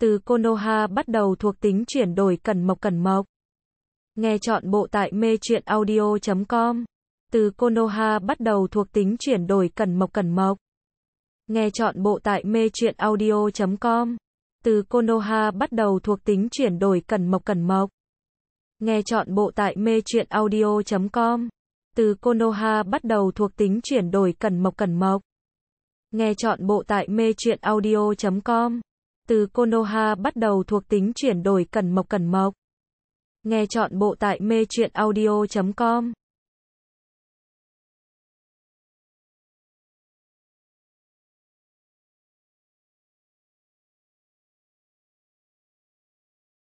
từ Konoha bắt đầu thuộc tính chuyển đổi cần Mộc cần Mộc. Nghe chọn bộ tại mê truyện audio.com. Từ Konoha bắt đầu thuộc tính chuyển đổi cần Mộc cần Mộc. Nghe chọn bộ tại mê truyện audio.com. Từ Konoha bắt đầu thuộc tính chuyển đổi cần Mộc cần Mộc. Nghe chọn bộ tại mê truyện audio.com. Từ Konoha bắt đầu thuộc tính chuyển đổi cần Mộc cần Mộc. Nghe chọn bộ tại mê truyện audio.com từ Konoha bắt đầu thuộc tính chuyển đổi cần Mộc cần Mộc. Nghe chọn bộ tại mê chuyện audio.com